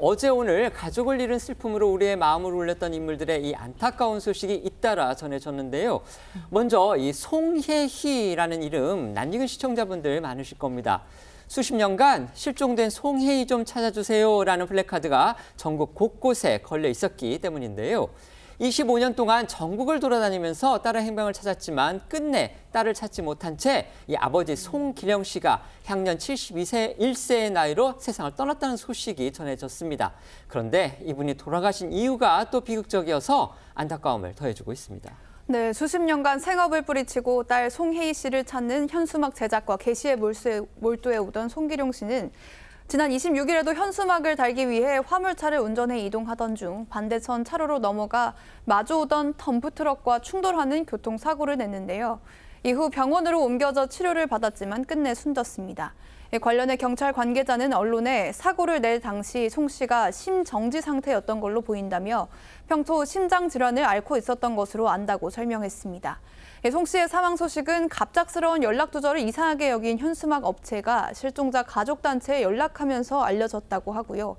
어제 오늘 가족을 잃은 슬픔으로 우리의 마음을 울렸던 인물들의 이 안타까운 소식이 잇따라 전해졌는데요. 먼저 이 송혜희라는 이름 낯익은 시청자분들 많으실 겁니다. 수십 년간 실종된 송혜희 좀 찾아주세요라는 플래카드가 전국 곳곳에 걸려 있었기 때문인데요. 25년 동안 전국을 돌아다니면서 딸의 행방을 찾았지만 끝내 딸을 찾지 못한 채 이 아버지 송기령 씨가 향년 72세 1세의 나이로 세상을 떠났다는 소식이 전해졌습니다. 그런데 이분이 돌아가신 이유가 또 비극적이어서 안타까움을 더해주고 있습니다. 네, 수십 년간 생업을 뿌리치고 딸 송혜희 씨를 찾는 현수막 제작과 게시에 몰두해 오던 송기룡 씨는 지난 26일에도 현수막을 달기 위해 화물차를 운전해 이동하던 중 반대선 차로로 넘어가 마주오던 덤프트럭과 충돌하는 교통사고를 냈는데요. 이후 병원으로 옮겨져 치료를 받았지만 끝내 숨졌습니다. 예, 관련해 경찰 관계자는 언론에 사고를 낼 당시 송 씨가 심정지 상태였던 걸로 보인다며 평소 심장 질환을 앓고 있었던 것으로 안다고 설명했습니다. 예, 송 씨의 사망 소식은 갑작스러운 연락 조절을 이상하게 여긴 현수막 업체가 실종자 가족단체에 연락하면서 알려졌다고 하고요.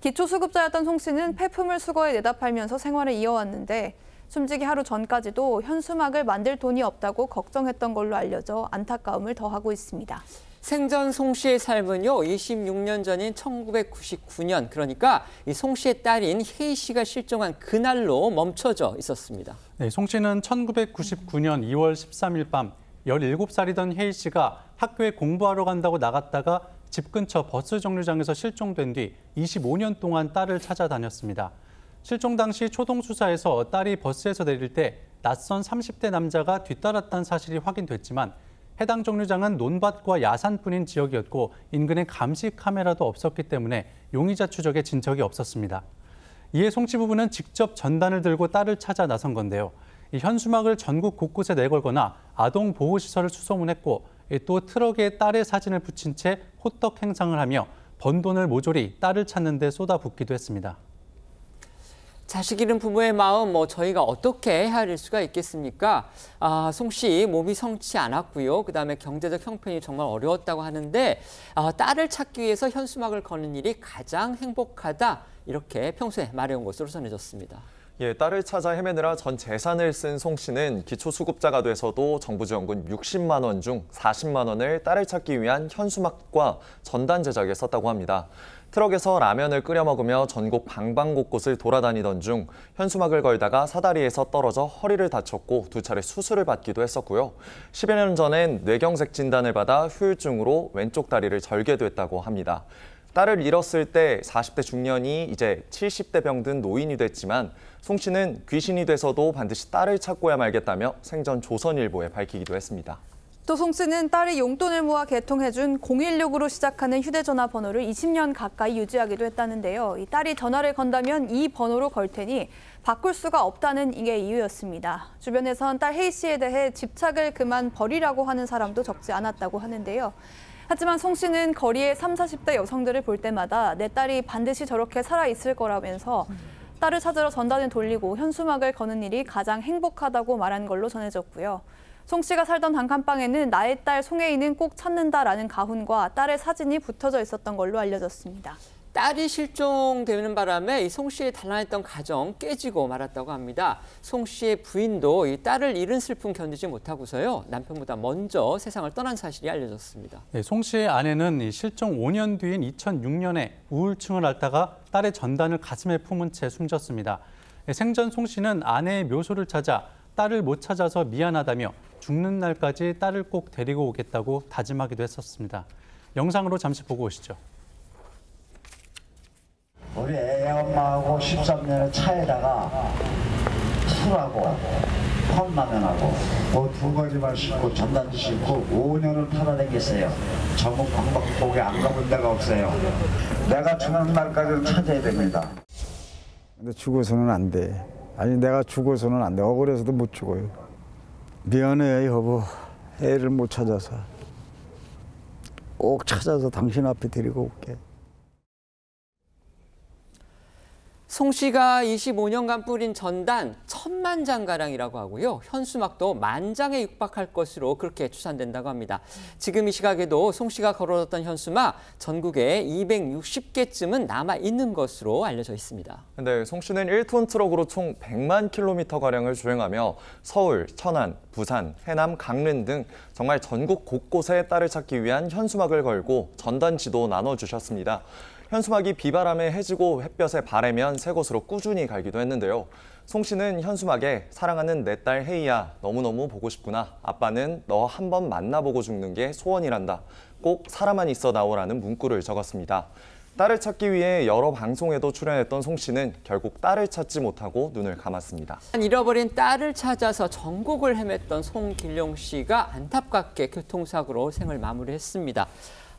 기초수급자였던 송 씨는 폐품을 수거해 내다 팔면서 생활을 이어왔는데 숨지기 하루 전까지도 현수막을 만들 돈이 없다고 걱정했던 걸로 알려져 안타까움을 더하고 있습니다. 생전 송 씨의 삶은요, 26년 전인 1999년, 그러니까 송 씨의 딸인 혜희 씨가 실종한 그날로 멈춰져 있었습니다. 네, 송 씨는 1999년 2월 13일 밤 17살이던 혜희 씨가 학교에 공부하러 간다고 나갔다가 집 근처 버스 정류장에서 실종된 뒤 25년 동안 딸을 찾아다녔습니다. 실종 당시 초동수사에서 딸이 버스에서 내릴 때 낯선 30대 남자가 뒤따랐다는 사실이 확인됐지만 해당 정류장은 논밭과 야산뿐인 지역이었고 인근에 감시 카메라도 없었기 때문에 용의자 추적에 진척이 없었습니다. 이에 송치 부부는 직접 전단을 들고 딸을 찾아 나선 건데요. 현수막을 전국 곳곳에 내걸거나 아동 보호시설을 수소문했고 또 트럭에 딸의 사진을 붙인 채 호떡 행상을 하며 번 돈을 모조리 딸을 찾는 데 쏟아붓기도 했습니다. 자식 잃은 부모의 마음 뭐 저희가 어떻게 헤아릴 수가 있겠습니까? 아, 송씨 몸이 성치 않았고요. 그다음에 경제적 형편이 정말 어려웠다고 하는데 아, 딸을 찾기 위해서 현수막을 거는 일이 가장 행복하다 이렇게 평소에 말해온 것으로 전해졌습니다. 예, 딸을 찾아 헤매느라 전 재산을 쓴 송 씨는 기초수급자가 돼서도 정부 지원금 60만 원 중 40만 원을 딸을 찾기 위한 현수막과 전단 제작에 썼다고 합니다. 트럭에서 라면을 끓여 먹으며 전국 방방곳곳을 돌아다니던 중 현수막을 걸다가 사다리에서 떨어져 허리를 다쳤고 두 차례 수술을 받기도 했었고요. 10여 년 전엔 뇌경색 진단을 받아 후유증으로 왼쪽 다리를 절개됐다고 합니다. 딸을 잃었을 때 40대 중년이 이제 70대 병든 노인이 됐지만 송 씨는 귀신이 돼서도 반드시 딸을 찾고야 말겠다며 생전 조선일보에 밝히기도 했습니다. 또 송 씨는 딸이 용돈을 모아 개통해준 016으로 시작하는 휴대전화 번호를 20년 가까이 유지하기도 했다는데요. 이 딸이 전화를 건다면 이 번호로 걸 테니 바꿀 수가 없다는 이게 이유였습니다. 주변에선 딸 헤이 씨에 대해 집착을 그만 버리라고 하는 사람도 적지 않았다고 하는데요. 하지만 송 씨는 거리에 30, 40대 여성들을 볼 때마다 내 딸이 반드시 저렇게 살아있을 거라면서 딸을 찾으러 전단을 돌리고 현수막을 거는 일이 가장 행복하다고 말한 걸로 전해졌고요. 송 씨가 살던 단칸방에는 나의 딸 송혜인은 꼭 찾는다라는 가훈과 딸의 사진이 붙어져 있었던 걸로 알려졌습니다. 딸이 실종되는 바람에 송 씨의 단란했던 가정 깨지고 말았다고 합니다. 송 씨의 부인도 이 딸을 잃은 슬픔 견디지 못하고서요 남편보다 먼저 세상을 떠난 사실이 알려졌습니다. 네, 송 씨의 아내는 실종 5년 뒤인 2006년에 우울증을 앓다가 딸의 전단을 가슴에 품은 채 숨졌습니다. 네, 생전 송 씨는 아내의 묘소를 찾아 딸을 못 찾아서 미안하다며 죽는 날까지 딸을 꼭 데리고 오겠다고 다짐하기도 했었습니다. 영상으로 잠시 보고 오시죠. 우리 애 엄마하고 13년의 차에다가 풀하고 컵라면하고 뭐두 가지만 싣고 전단지 싣고 5년을 타다녔겠어요 전국 방방곡에 안 가본 데가 없어요 내가 죽는 날까지는 찾아야 됩니다 근데 죽어서는 안돼 아니 내가 죽어서는 안돼 억울해서도 못 죽어요 미안해 여보 애를 못 찾아서 꼭 찾아서 당신 앞에 데리고 올게 송 씨가 25년간 뿌린 전단 천만 장가량이라고 하고요. 현수막도 만 장에 육박할 것으로 그렇게 추산된다고 합니다. 지금 이 시각에도 송 씨가 걸어뒀던 현수막 전국에 260개쯤은 남아 있는 것으로 알려져 있습니다. 네, 송 씨는 1톤 트럭으로 총 100만 킬로미터 가량을 주행하며 서울, 천안, 부산, 해남, 강릉 등 정말 전국 곳곳에 딸을 찾기 위한 현수막을 걸고 전단 지도 나눠 주셨습니다. 현수막이 비바람에 해지고 햇볕에 바래면 새 곳으로 꾸준히 갈기도 했는데요. 송 씨는 현수막에 사랑하는 내 딸 헤이야 너무너무 보고 싶구나. 아빠는 너 한 번 만나보고 죽는 게 소원이란다. 꼭 살아만 있어 나오라는 문구를 적었습니다. 딸을 찾기 위해 여러 방송에도 출연했던 송 씨는 결국 딸을 찾지 못하고 눈을 감았습니다. 잃어버린 딸을 찾아서 전국을 헤맸던 송길용 씨가 안타깝게 교통사고로 생을 마무리했습니다.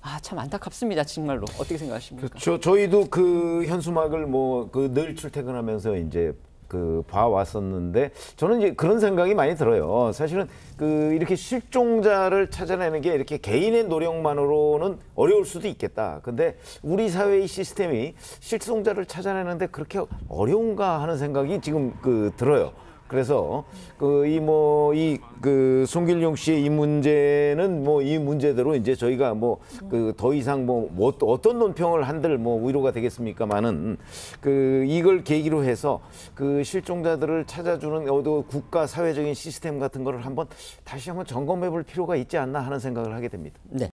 아, 참 안타깝습니다. 정말로. 어떻게 생각하십니까? 그렇죠. 저희도 그 현수막을 뭐 그 늘 출퇴근하면서 이제 그 봐왔었는데 저는 이제 그런 생각이 많이 들어요. 사실은 그 이렇게 실종자를 찾아내는 게 이렇게 개인의 노력만으로는 어려울 수도 있겠다. 근데 우리 사회의 시스템이 실종자를 찾아내는데 그렇게 어려운가 하는 생각이 지금 그 들어요. 그래서 그 이 뭐이그 뭐 그 송길용 씨의 이 문제는 뭐 이 문제대로 이제 저희가 뭐 그 더 이상 뭐, 뭐 어떤 논평을 한들 뭐 위로가 되겠습니까만은 그 이걸 계기로 해서 그 실종자들을 찾아주는 어도 국가 사회적인 시스템 같은 거를 한번 다시 한번 점검해 볼 필요가 있지 않나 하는 생각을 하게 됩니다. 네.